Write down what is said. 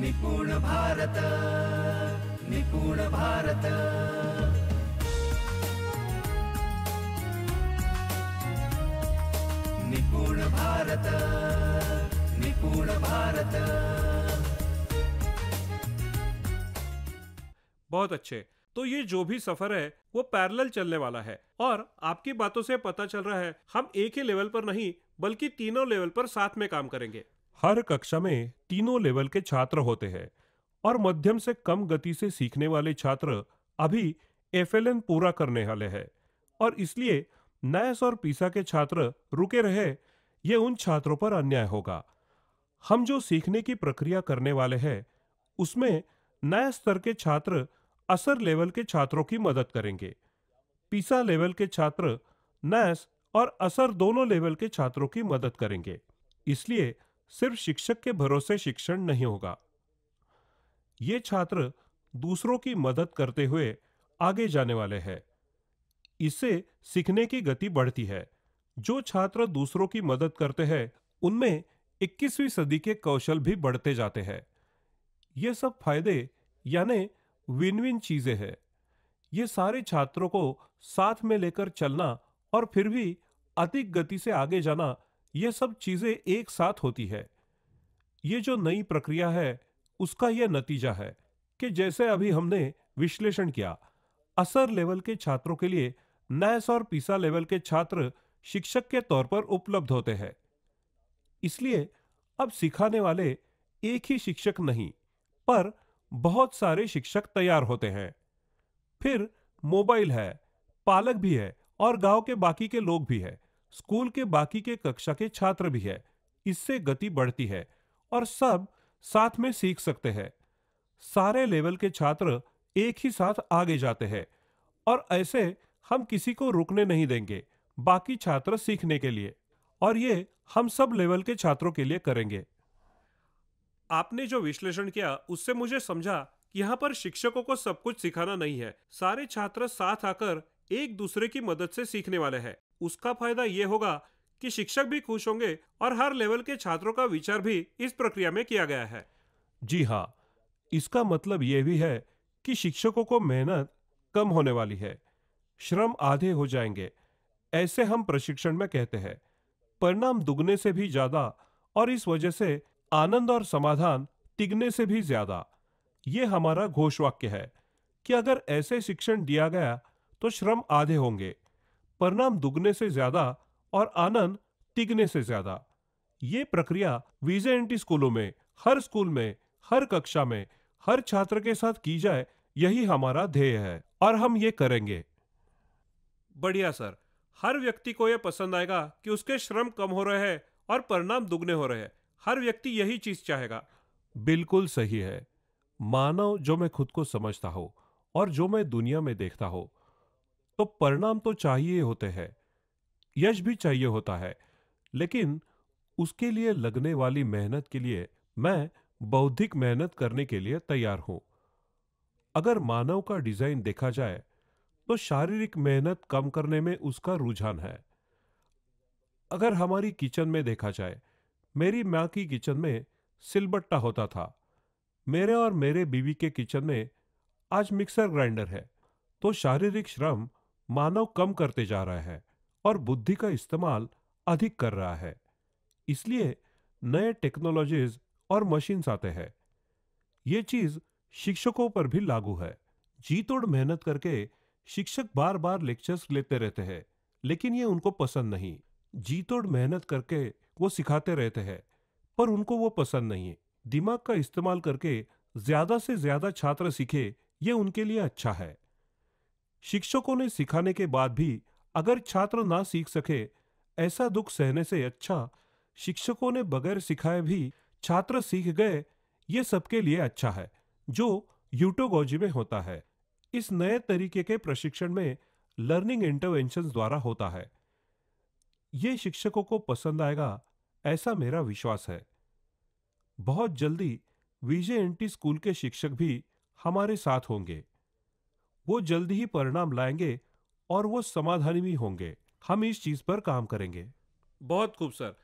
निपुण भारत निपुण भारत निपुण भारत निपुण भारत बहुत अच्छे तो ये जो भी सफर है वो पैरेलल चलने वाला है और आपकी बातों से पता चल रहा है हम एक ही लेवल पर नहीं बल्कि तीनों लेवल पर साथ में काम करेंगे हर कक्षा में तीनों लेवल के छात्र होते हैं और मध्यम से कम गति से सीखने वाले छात्र अभी एफ पूरा करने वाले हैं और इसलिए नैस और पीसा के छात्र रुके रहे ये उन छात्रों पर अन्याय होगा हम जो सीखने की प्रक्रिया करने वाले हैं उसमें नए स्तर के छात्र असर लेवल के छात्रों की मदद करेंगे पीसा लेवल के छात्र नैस और असर दोनों लेवल के छात्रों की मदद करेंगे इसलिए सिर्फ शिक्षक के भरोसे शिक्षण नहीं होगा ये छात्र दूसरों की मदद करते हुए आगे जाने वाले हैं इससे सीखने की गति बढ़ती है जो छात्र दूसरों की मदद करते हैं उनमें 21वीं सदी के कौशल भी बढ़ते जाते हैं ये सब फायदे यानी विन विन चीजें हैं ये सारे छात्रों को साथ में लेकर चलना और फिर भी अधिक गति से आगे जाना ये सब चीज़ें एक साथ होती है ये जो नई प्रक्रिया है उसका यह नतीजा है कि जैसे अभी हमने विश्लेषण किया असर लेवल के छात्रों के लिए नैस और पीसा लेवल के छात्र शिक्षक के तौर पर उपलब्ध होते हैं इसलिए अब सिखाने वाले एक ही शिक्षक नहीं पर बहुत सारे शिक्षक तैयार होते हैं फिर मोबाइल है पालक भी है और गांव के बाकी के लोग भी है स्कूल के बाकी के कक्षा के छात्र भी है इससे गति बढ़ती है और सब साथ में सीख सकते हैं सारे लेवल के छात्र एक ही साथ आगे जाते हैं और ऐसे हम किसी को रुकने नहीं देंगे बाकी छात्र सीखने के लिए और ये हम सब लेवल के छात्रों के लिए करेंगे आपने जो विश्लेषण किया उससे मुझे समझा कि यहाँ पर शिक्षकों को सब कुछ सिखाना नहीं है सारे छात्र साथ आकर एक दूसरे की मदद से सीखने वाले हैं उसका फायदा ये होगा कि शिक्षक भी खुश होंगे और हर लेवल के छात्रों का विचार भी इस प्रक्रिया में किया गया है जी हाँ इसका मतलब यह भी है कि शिक्षकों को मेहनत कम होने वाली है श्रम आधे हो जाएंगे ऐसे हम प्रशिक्षण में कहते हैं परिणाम दुगने से भी ज्यादा और इस वजह से आनंद और समाधान तिगने से भी ज्यादा ये हमारा घोष वाक्य है कि अगर ऐसे शिक्षण दिया गया तो श्रम आधे होंगे परिणाम दुगने से ज्यादा और आनंद तिगने से ज्यादा ये प्रक्रिया वीजे एंटी स्कूलों में हर स्कूल में हर कक्षा में हर छात्र के साथ की जाए यही हमारा ध्येय है और हम ये करेंगे बढ़िया सर हर व्यक्ति को यह पसंद आएगा कि उसके श्रम कम हो रहे हैं और परिणाम दुगने हो रहे हैं हर व्यक्ति यही चीज चाहेगा बिल्कुल सही है मानव जो मैं खुद को समझता हूं और जो मैं दुनिया में देखता हूं तो परिणाम तो चाहिए होते हैं यश भी चाहिए होता है लेकिन उसके लिए लगने वाली मेहनत के लिए मैं बौद्धिक मेहनत करने के लिए तैयार हूं अगर मानव का डिजाइन देखा जाए तो शारीरिक मेहनत कम करने में उसका रुझान है अगर हमारी किचन में देखा जाए मेरी मां की किचन में सिलबट्टा होता था मेरे और मेरे बीवी के किचन में आज मिक्सर ग्राइंडर है तो शारीरिक श्रम मानव कम करते जा रहा है और बुद्धि का इस्तेमाल अधिक कर रहा है इसलिए नए टेक्नोलॉजीज और मशीन्स आते हैं ये चीज शिक्षकों पर भी लागू है जी तोड़ मेहनत करके शिक्षक बार बार लेक्चर्स लेते रहते हैं लेकिन ये उनको पसंद नहीं जी तोड़ मेहनत करके वो सिखाते रहते हैं पर उनको वो पसंद नहीं दिमाग का इस्तेमाल करके ज्यादा से ज्यादा छात्र सीखे ये उनके लिए अच्छा है शिक्षकों ने सिखाने के बाद भी अगर छात्र ना सीख सके ऐसा दुख सहने से अच्छा शिक्षकों ने बगैर सिखाए भी छात्र सीख गए ये सबके लिए अच्छा है जो यूटोगोजी में होता है इस नए तरीके के प्रशिक्षण में लर्निंग इंटरवेंशन द्वारा होता है ये शिक्षकों को पसंद आएगा ऐसा मेरा विश्वास है बहुत जल्दी विजय एंटी स्कूल के शिक्षक भी हमारे साथ होंगे वो जल्दी ही परिणाम लाएंगे और वो समाधानी भी होंगे हम इस चीज पर काम करेंगे बहुत खूब सर